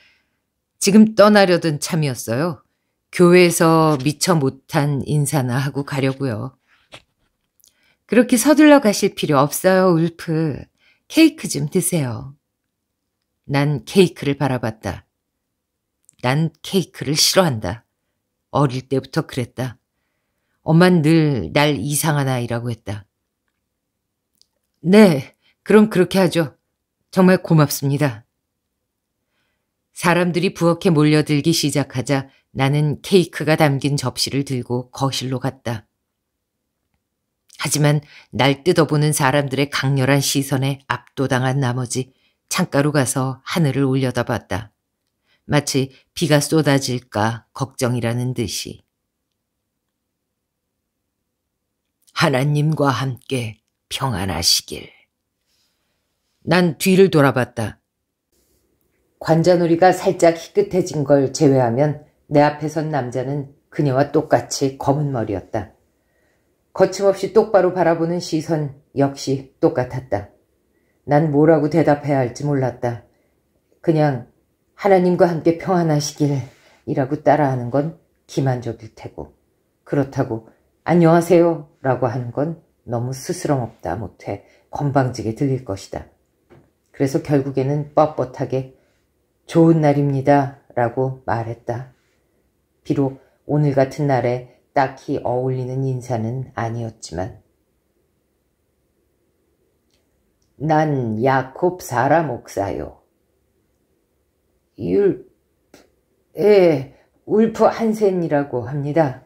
S1: 지금 떠나려던 참이었어요. 교회에서 미처 못한 인사나 하고 가려고요. 그렇게 서둘러 가실 필요 없어요, 울프. 케이크 좀 드세요. 난 케이크를 바라봤다. 난 케이크를 싫어한다. 어릴 때부터 그랬다. 엄만 늘 날 이상한 아이라고 했다. 네, 그럼 그렇게 하죠. 정말 고맙습니다. 사람들이 부엌에 몰려들기 시작하자 나는 케이크가 담긴 접시를 들고 거실로 갔다. 하지만 날 뜯어보는 사람들의 강렬한 시선에 압도당한 나머지 창가로 가서 하늘을 올려다봤다. 마치 비가 쏟아질까 걱정이라는 듯이. 하나님과 함께 평안하시길. 난 뒤를 돌아봤다. 관자놀이가 살짝 희끗해진 걸 제외하면 내 앞에 선 남자는 그녀와 똑같이 검은 머리였다. 거침없이 똑바로 바라보는 시선 역시 똑같았다. 난 뭐라고 대답해야 할지 몰랐다. 그냥 하나님과 함께 평안하시길이라고 따라하는 건 기만적일 테고 그렇다고 안녕하세요 라고 하는 건 너무 스스럼없다 못해 건방지게 들릴 것이다. 그래서 결국에는 뻣뻣하게 좋은 날입니다 라고 말했다. 비록 오늘 같은 날에 딱히 어울리는 인사는 아니었지만 난 야콥 사라 목사요. 율, 에, 예, 울프 한센이라고 합니다.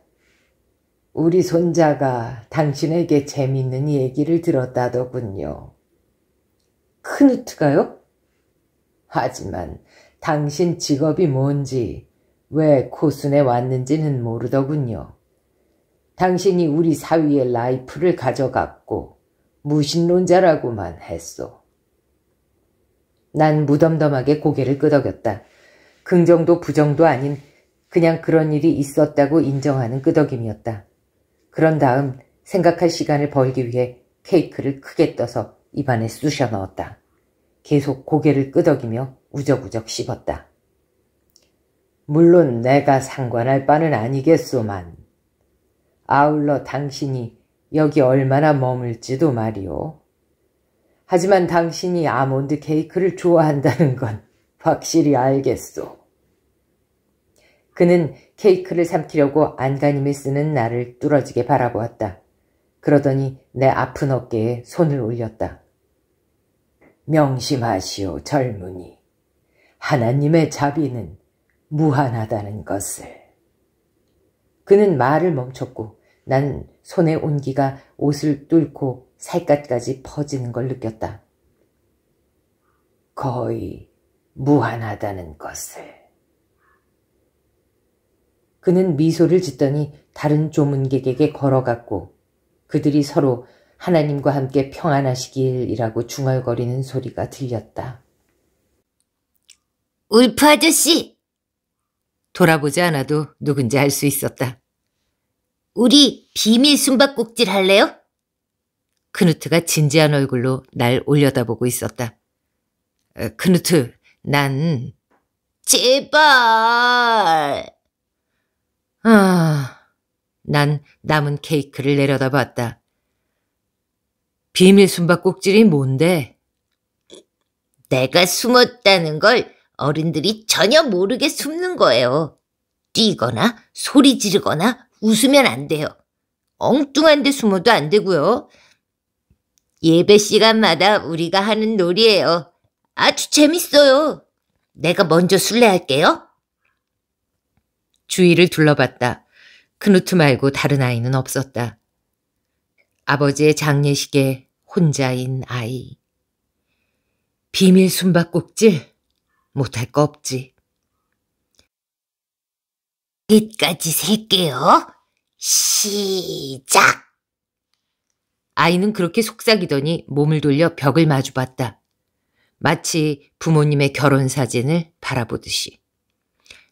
S1: 우리 손자가 당신에게 재밌는 얘기를 들었다더군요. 크누트가요? 하지만 당신 직업이 뭔지 왜 코순에 왔는지는 모르더군요. 당신이 우리 사위의 라이프를 가져갔고 무신론자라고만 했소. 난 무덤덤하게 고개를 끄덕였다. 긍정도 부정도 아닌 그냥 그런 일이 있었다고 인정하는 끄덕임이었다. 그런 다음 생각할 시간을 벌기 위해 케이크를 크게 떠서 입안에 쑤셔 넣었다. 계속 고개를 끄덕이며 우적우적 씹었다. 물론 내가 상관할 바는 아니겠소만. 아울러 당신이 여기 얼마나 머물지도 말이오. 하지만 당신이 아몬드 케이크를 좋아한다는 건 확실히 알겠소. 그는 케이크를 삼키려고 안간힘을 쓰는 나를 뚫어지게 바라보았다. 그러더니 내 아픈 어깨에 손을 올렸다. 명심하시오 젊은이. 하나님의 자비는 무한하다는 것을. 그는 말을 멈췄고 난 손의 온기가 옷을 뚫고 살갗까지 퍼지는 걸 느꼈다. 거의 무한하다는 것을. 그는 미소를 짓더니 다른 조문객에게 걸어갔고 그들이 서로 하나님과 함께 평안하시길이라고 중얼거리는 소리가 들렸다. 울프 아저씨! 돌아보지 않아도 누군지 알 수 있었다. 우리 비밀 숨바꼭질 할래요? 크누트가 진지한 얼굴로 날 올려다보고 있었다. 어, 크누트, 난... 제발! 아... 난 남은 케이크를 내려다봤다. 비밀 숨바꼭질이 뭔데? 내가 숨었다는 걸 어른들이 전혀 모르게 숨는 거예요. 뛰거나 소리 지르거나 웃으면 안 돼요. 엉뚱한 데 숨어도 안 되고요. 예배 시간마다 우리가 하는 놀이에요. 아주 재밌어요. 내가 먼저 술래할게요. 주위를 둘러봤다. 크누트 말고 다른 아이는 없었다. 아버지의 장례식에 혼자인 아이. 비밀 숨바꼭질? 못할 거 없지. 끝까지 셀게요. 시작! 아이는 그렇게 속삭이더니 몸을 돌려 벽을 마주봤다. 마치 부모님의 결혼 사진을 바라보듯이.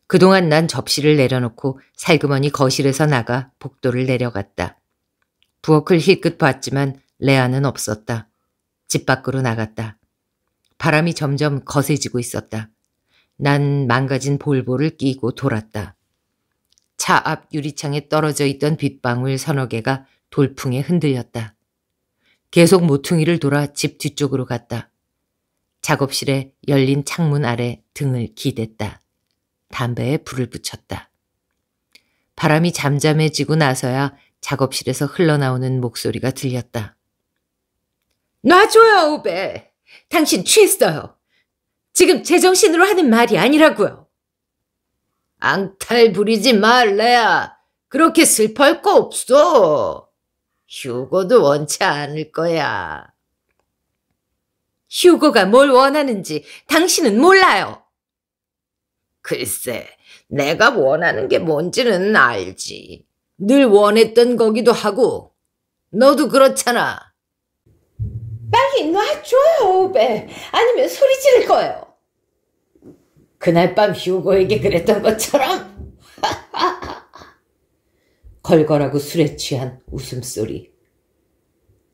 S1: 그동안 난 접시를 내려놓고 살그머니 거실에서 나가 복도를 내려갔다. 부엌을 힐끗 봤지만 레아는 없었다. 집 밖으로 나갔다. 바람이 점점 거세지고 있었다. 난 망가진 볼보를 끼고 돌았다. 차 앞 유리창에 떨어져 있던 빗방울 서너 개가 돌풍에 흔들렸다. 계속 모퉁이를 돌아 집 뒤쪽으로 갔다. 작업실에 열린 창문 아래 등을 기댔다. 담배에 불을 붙였다. 바람이 잠잠해지고 나서야 작업실에서 흘러나오는 목소리가 들렸다. 놔줘요, 오베. 당신 취했어요. 지금 제정신으로 하는 말이 아니라고요. 앙탈 부리지 말래야. 그렇게 슬퍼할 거 없어. 휴고도 원치 않을 거야. 휴고가 뭘 원하는지 당신은 몰라요. 글쎄, 내가 원하는 게 뭔지는 알지. 늘 원했던 거기도 하고 너도 그렇잖아. 빨리 놔줘요, 오 배. 아니면 소리 지를 거예요. 그날 밤 휴고에게 그랬던 것처럼. 걸걸하고 술에 취한 웃음소리.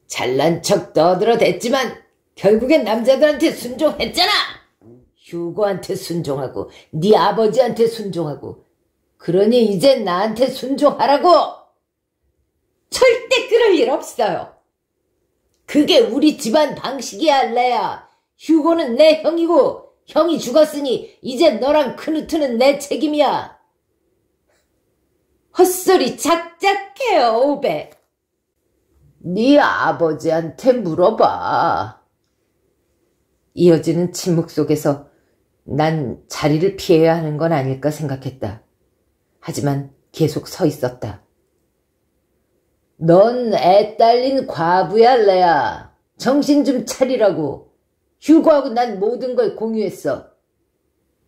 S1: 잘난 척 떠들어댔지만 결국엔 남자들한테 순종했잖아. 휴고한테 순종하고 네 아버지한테 순종하고 그러니 이제 나한테 순종하라고. 절대 그럴 일 없어요. 그게 우리 집안 방식이야 레야. 휴고는 내 형이고 형이 죽었으니 이제 너랑 크누트는 내 책임이야. 헛소리 작작해요, 오백. 네 아버지한테 물어봐. 이어지는 침묵 속에서 난 자리를 피해야 하는 건 아닐까 생각했다. 하지만 계속 서 있었다. 넌 애 딸린 과부야, 레야. 정신 좀 차리라고. 휴고하고 난 모든 걸 공유했어.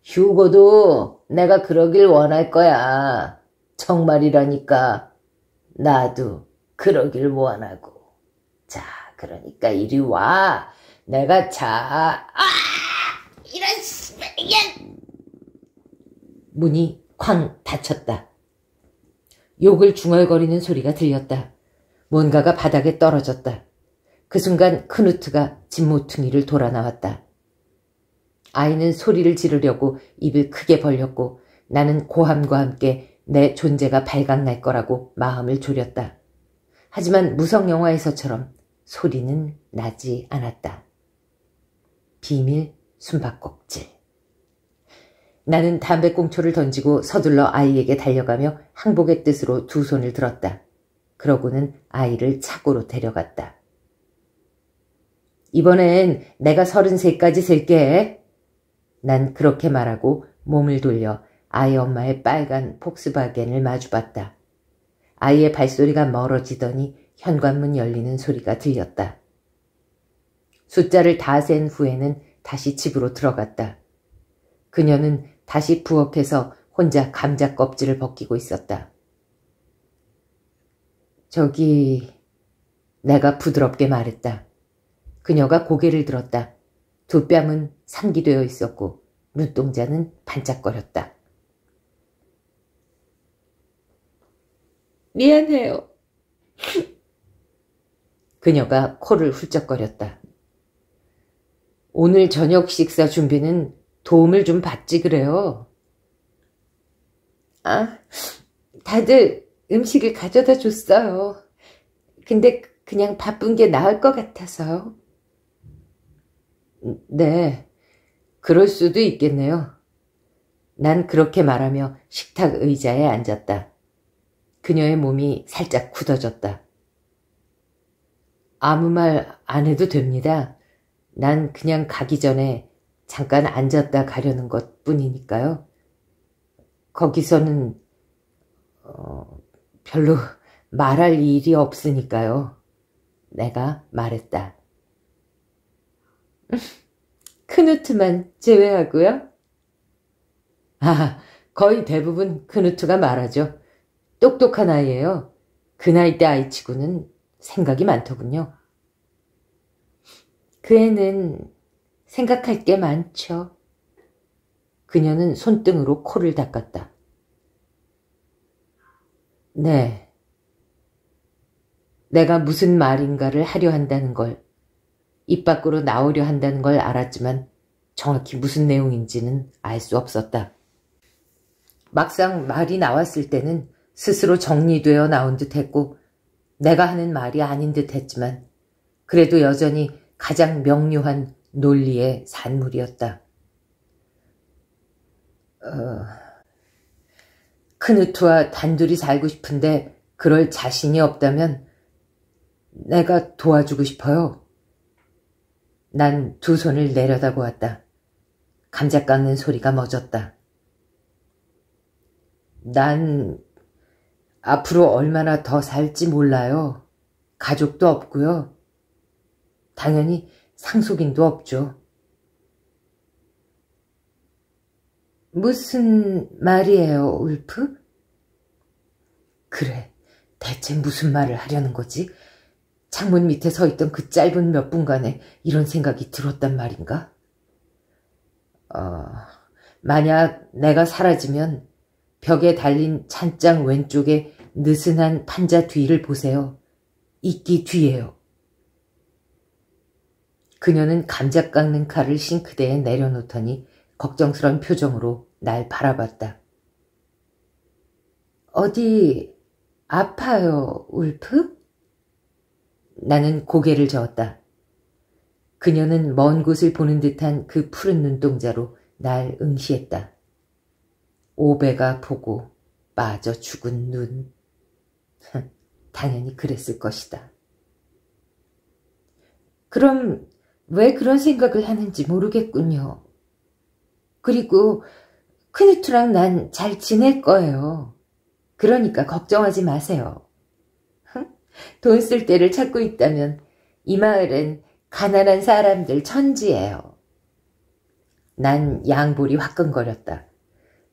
S1: 휴고도 내가 그러길 원할 거야. 정말이라니까 나도 그러길 원하고 자 그러니까 이리 와 내가 자 아! 이런 야! 문이 쾅 닫혔다 욕을 중얼거리는 소리가 들렸다 뭔가가 바닥에 떨어졌다 그 순간 크누트가 집모퉁이를 돌아 나왔다 아이는 소리를 지르려고 입을 크게 벌렸고 나는 고함과 함께 내 존재가 발각날 거라고 마음을 졸였다. 하지만 무성영화에서처럼 소리는 나지 않았다. 비밀 숨바꼭질. 나는 담배꽁초를 던지고 서둘러 아이에게 달려가며 항복의 뜻으로 두 손을 들었다. 그러고는 아이를 차고로 데려갔다. 이번엔 내가 서른세까지 셀게. 난 그렇게 말하고 몸을 돌려 아이 엄마의 빨간 폭스바겐을 마주봤다. 아이의 발소리가 멀어지더니 현관문 열리는 소리가 들렸다. 숫자를 다 센 후에는 다시 집으로 들어갔다. 그녀는 다시 부엌에서 혼자 감자 껍질을 벗기고 있었다. 저기... 내가 부드럽게 말했다. 그녀가 고개를 들었다. 두 뺨은 상기되어 있었고 눈동자는 반짝거렸다. 미안해요. 그녀가 코를 훌쩍거렸다. 오늘 저녁 식사 준비는 도움을 좀 받지 그래요. 아, 다들 음식을 가져다 줬어요. 근데 그냥 바쁜 게 나을 것 같아서요. 음, 네, 그럴 수도 있겠네요. 난 그렇게 말하며 식탁 의자에 앉았다. 그녀의 몸이 살짝 굳어졌다. 아무 말 안 해도 됩니다. 난 그냥 가기 전에 잠깐 앉았다 가려는 것 뿐이니까요. 거기서는, 어, 별로 말할 일이 없으니까요. 내가 말했다. 크누트만 제외하고요? 아, 거의 대부분 크누트가 말하죠. 똑똑한 아이예요. 그 나이 때 아이치고는 생각이 많더군요. 그 애는 생각할 게 많죠. 그녀는 손등으로 코를 닦았다. 네. 내가 무슨 말인가를 하려 한다는 걸, 입 밖으로 나오려 한다는 걸 알았지만 정확히 무슨 내용인지는 알 수 없었다. 막상 말이 나왔을 때는 스스로 정리되어 나온 듯 했고 내가 하는 말이 아닌 듯 했지만 그래도 여전히 가장 명료한 논리의 산물이었다. 어... 크누트와 단둘이 살고 싶은데 그럴 자신이 없다면 내가 도와주고 싶어요. 난 두 손을 내려다보았다. 감자 깎는 소리가 멎었다. 난 앞으로 얼마나 더 살지 몰라요. 가족도 없고요. 당연히 상속인도 없죠. 무슨 말이에요, 울프? 그래, 대체 무슨 말을 하려는 거지? 창문 밑에 서 있던 그 짧은 몇 분간에 이런 생각이 들었단 말인가? 어, 만약 내가 사라지면 벽에 달린 찬장 왼쪽에 느슨한 판자 뒤를 보세요. 이끼 뒤에요. 그녀는 감자 깎는 칼을 싱크대에 내려놓더니 걱정스러운 표정으로 날 바라봤다. 어디 아파요, 울프? 나는 고개를 저었다. 그녀는 먼 곳을 보는 듯한 그 푸른 눈동자로 날 응시했다. 오배가 보고 빠져 죽은 눈. 당연히 그랬을 것이다. 그럼 왜 그런 생각을 하는지 모르겠군요. 그리고 크니투랑 난 잘 지낼 거예요. 그러니까 걱정하지 마세요. 돈 쓸 때를 찾고 있다면 이 마을은 가난한 사람들 천지예요. 난 양볼이 화끈거렸다.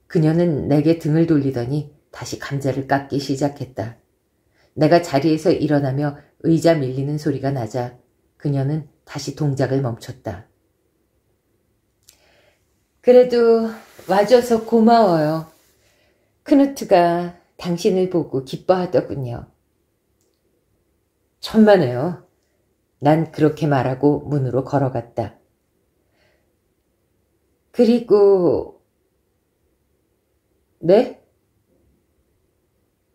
S1: 그녀는 내게 등을 돌리더니 다시 감자를 깎기 시작했다. 내가 자리에서 일어나며 의자 밀리는 소리가 나자 그녀는 다시 동작을 멈췄다. 그래도 와줘서 고마워요. 크누트가 당신을 보고 기뻐하더군요. 천만에요. 난 그렇게 말하고 문으로 걸어갔다. 그리고 네?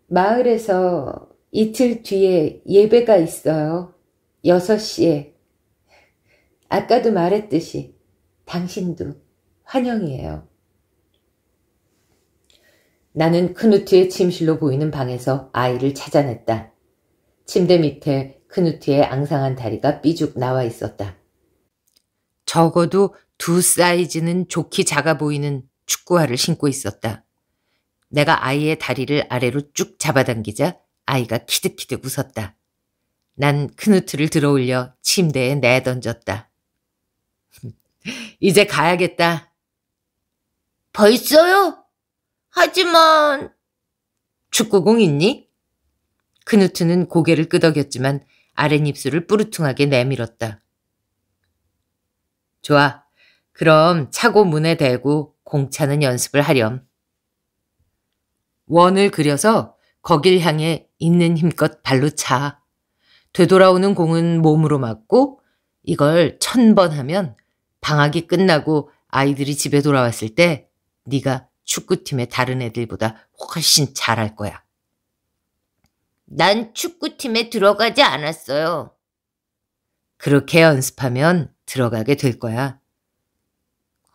S1: 마을에서 이틀 뒤에 예배가 있어요. 6시에. 아까도 말했듯이 당신도 환영이에요. 나는 크누트의 침실로 보이는 방에서 아이를 찾아냈다. 침대 밑에 크누트의 앙상한 다리가 삐죽 나와 있었다. 적어도 두 사이즈는 좋게 작아 보이는 축구화를 신고 있었다. 내가 아이의 다리를 아래로 쭉 잡아당기자 아이가 키득키득 웃었다. 난 큰우트를 들어올려 침대에 내던졌다. 이제 가야겠다. 벌써요? 하지만... 축구공 있니? 큰우트는 고개를 끄덕였지만 아랫입술을 뿌르퉁하게 내밀었다. 좋아. 그럼 차고 문에 대고 공차는 연습을 하렴. 원을 그려서 거길 향해 있는 힘껏 발로 차. 되돌아오는 공은 몸으로 맞고 이걸 천 번 하면 방학이 끝나고 아이들이 집에 돌아왔을 때 네가 축구팀의 다른 애들보다 훨씬 잘할 거야. 난 축구팀에 들어가지 않았어요. 그렇게 연습하면 들어가게 될 거야.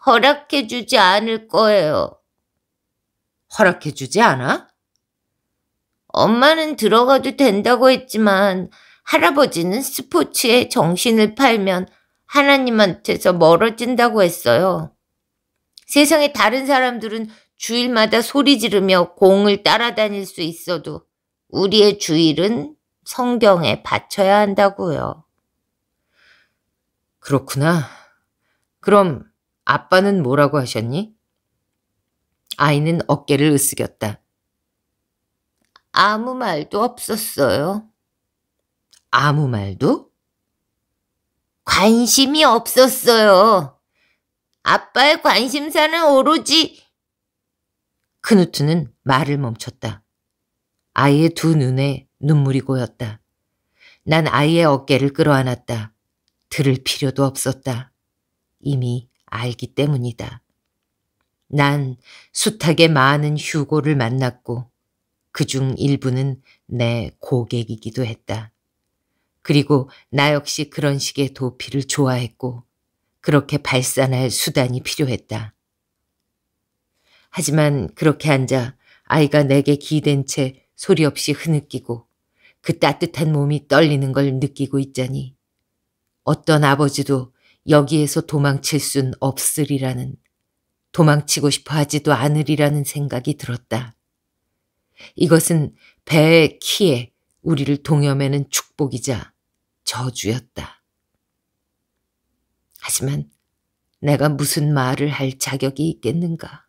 S1: 허락해주지 않을 거예요. 허락해주지 않아? 엄마는 들어가도 된다고 했지만 할아버지는 스포츠에 정신을 팔면 하나님한테서 멀어진다고 했어요. 세상의 다른 사람들은 주일마다 소리 지르며 공을 따라다닐 수 있어도 우리의 주일은 성경에 바쳐야 한다고요. 그렇구나. 그럼 아빠는 뭐라고 하셨니? 아이는 어깨를 으쓱였다. 아무 말도 없었어요. 아무 말도? 관심이 없었어요. 아빠의 관심사는 오로지 크누트는 말을 멈췄다. 아이의 두 눈에 눈물이 고였다. 난 아이의 어깨를 끌어안았다. 들을 필요도 없었다. 이미 알기 때문이다. 난 숱하게 많은 휴고를 만났고 그중 일부는 내 고객이기도 했다. 그리고 나 역시 그런 식의 도피를 좋아했고 그렇게 발산할 수단이 필요했다. 하지만 그렇게 앉아 아이가 내게 기댄 채 소리 없이 흐느끼고 그 따뜻한 몸이 떨리는 걸 느끼고 있자니 어떤 아버지도 여기에서 도망칠 순 없으리라는 도망치고 싶어 하지도 않으리라는 생각이 들었다. 이것은 배의 키에 우리를 동여매는 축복이자 저주였다. 하지만 내가 무슨 말을 할 자격이 있겠는가.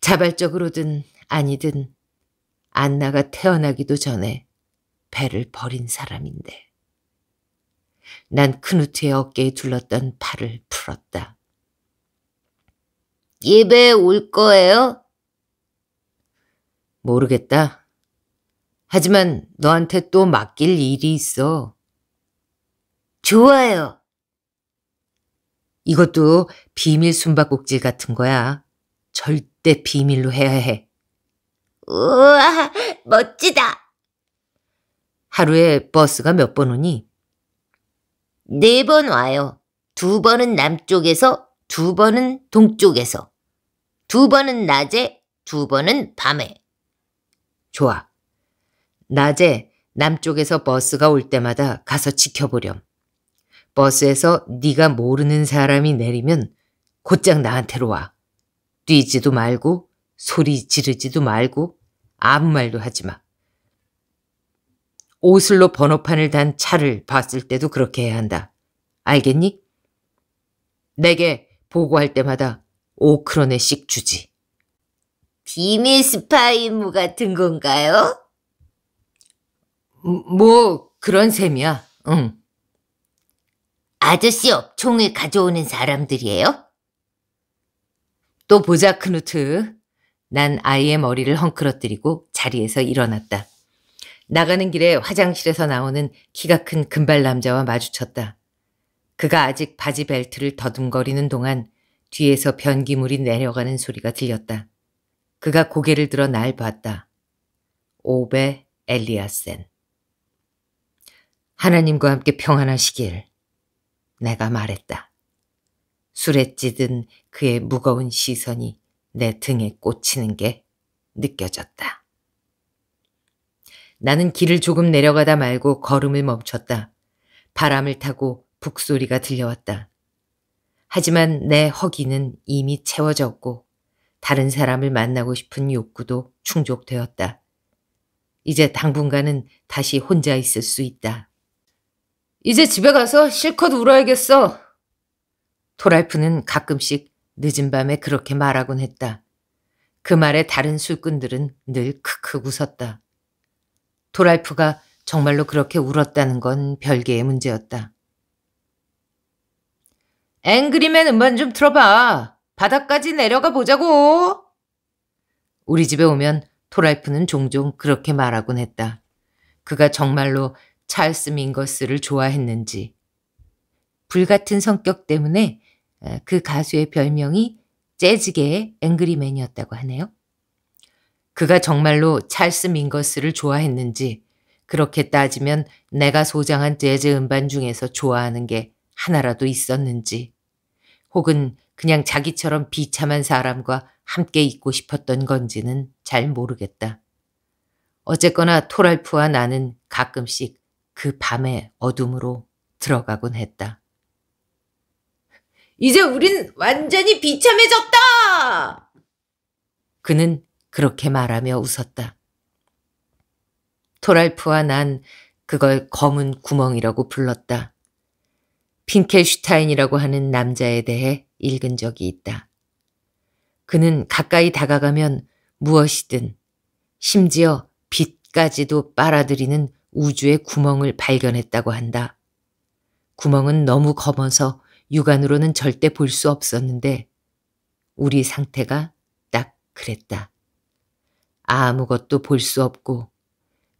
S1: 자발적으로든 아니든 안나가 태어나기도 전에 배를 버린 사람인데. 난 크누트의 어깨에 둘렀던 팔을 풀었다. 예배에 올 거예요? 모르겠다. 하지만 너한테 또 맡길 일이 있어. 좋아요. 이것도 비밀 숨바꼭질 같은 거야. 절대 비밀로 해야 해. 우와, 멋지다. 하루에 버스가 몇 번 오니? 네 번 와요. 두 번은 남쪽에서, 두 번은 동쪽에서. 두 번은 낮에, 두 번은 밤에. 좋아. 낮에 남쪽에서 버스가 올 때마다 가서 지켜보렴. 버스에서 네가 모르는 사람이 내리면 곧장 나한테로 와. 뛰지도 말고 소리 지르지도 말고 아무 말도 하지 마. 오슬로 번호판을 단 차를 봤을 때도 그렇게 해야 한다. 알겠니? 내게 보고할 때마다 5크로네씩 주지. 비밀 스파이 무 같은 건가요? 음, 뭐 그런 셈이야. 응. 아저씨 업총을 가져오는 사람들이에요? 또 보자 크누트. 난 아이의 머리를 헝클어뜨리고 자리에서 일어났다. 나가는 길에 화장실에서 나오는 키가 큰 금발 남자와 마주쳤다. 그가 아직 바지 벨트를 더듬거리는 동안 뒤에서 변기물이 내려가는 소리가 들렸다. 그가 고개를 들어 날 봤다. 오베 엘리아센. 하나님과 함께 평안하시길 내가 말했다. 술에 찌든 그의 무거운 시선이 내 등에 꽂히는 게 느껴졌다. 나는 길을 조금 내려가다 말고 걸음을 멈췄다. 바람을 타고 북소리가 들려왔다. 하지만 내 허기는 이미 채워졌고 다른 사람을 만나고 싶은 욕구도 충족되었다. 이제 당분간은 다시 혼자 있을 수 있다. 이제 집에 가서 실컷 울어야겠어. 토랄프는 가끔씩 늦은 밤에 그렇게 말하곤 했다. 그 말에 다른 술꾼들은 늘 크크 웃었다. 토랄프가 정말로 그렇게 울었다는 건 별개의 문제였다. 앵그리맨 음반 좀 틀어봐. 바닥까지 내려가 보자고. 우리 집에 오면 토랄프는 종종 그렇게 말하곤 했다. 그가 정말로 찰스 민거스를 좋아했는지. 불같은 성격 때문에 그 가수의 별명이 재즈계의 앵그리맨이었다고 하네요. 그가 정말로 찰스 민거스를 좋아했는지 그렇게 따지면 내가 소장한 재즈 음반 중에서 좋아하는 게 하나라도 있었는지 혹은 그냥 자기처럼 비참한 사람과 함께 있고 싶었던 건지는 잘 모르겠다. 어쨌거나 토랄프와 나는 가끔씩 그 밤의 어둠으로 들어가곤 했다. 이제 우린 완전히 비참해졌다! 그는 그렇게 말하며 웃었다. 토랄프와 난 그걸 검은 구멍이라고 불렀다. 핀켈슈타인이라고 하는 남자에 대해 읽은 적이 있다. 그는 가까이 다가가면 무엇이든 심지어 빛까지도 빨아들이는 우주의 구멍을 발견했다고 한다. 구멍은 너무 검어서 육안으로는 절대 볼 수 없었는데 우리 상태가 딱 그랬다. 아무것도 볼 수 없고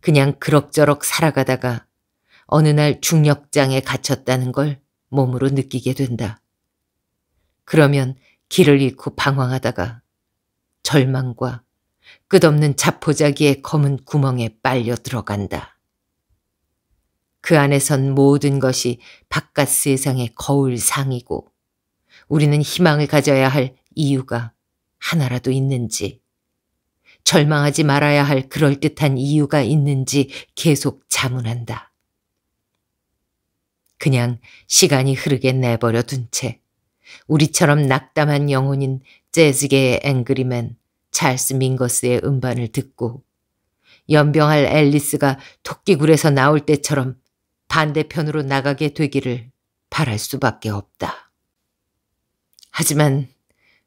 S1: 그냥 그럭저럭 살아가다가 어느 날 중력장에 갇혔다는 걸 몸으로 느끼게 된다. 그러면 길을 잃고 방황하다가 절망과 끝없는 자포자기의 검은 구멍에 빨려 들어간다. 그 안에선 모든 것이 바깥 세상의 거울상이고 우리는 희망을 가져야 할 이유가 하나라도 있는지, 절망하지 말아야 할 그럴듯한 이유가 있는지 계속 자문한다. 그냥 시간이 흐르게 내버려 둔채 우리처럼 낙담한 영혼인 재즈계의 앵그리맨 찰스 민거스의 음반을 듣고 연병할 앨리스가 토끼굴에서 나올 때처럼 반대편으로 나가게 되기를 바랄 수밖에 없다. 하지만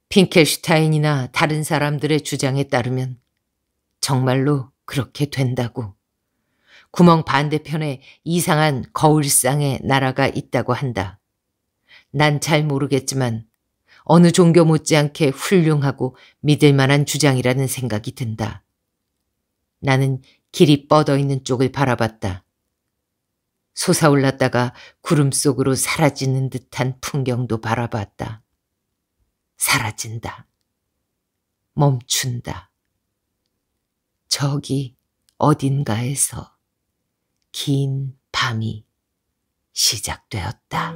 S1: 핑켈슈타인이나 다른 사람들의 주장에 따르면 정말로 그렇게 된다고. 구멍 반대편에 이상한 거울상의 나라가 있다고 한다. 난잘 모르겠지만 어느 종교 못지않게 훌륭하고 믿을 만한 주장이라는 생각이 든다. 나는 길이 뻗어 있는 쪽을 바라봤다. 솟아올랐다가 구름 속으로 사라지는 듯한 풍경도 바라봤다. 사라진다. 멈춘다. 저기 어딘가에서 긴 밤이 시작되었다.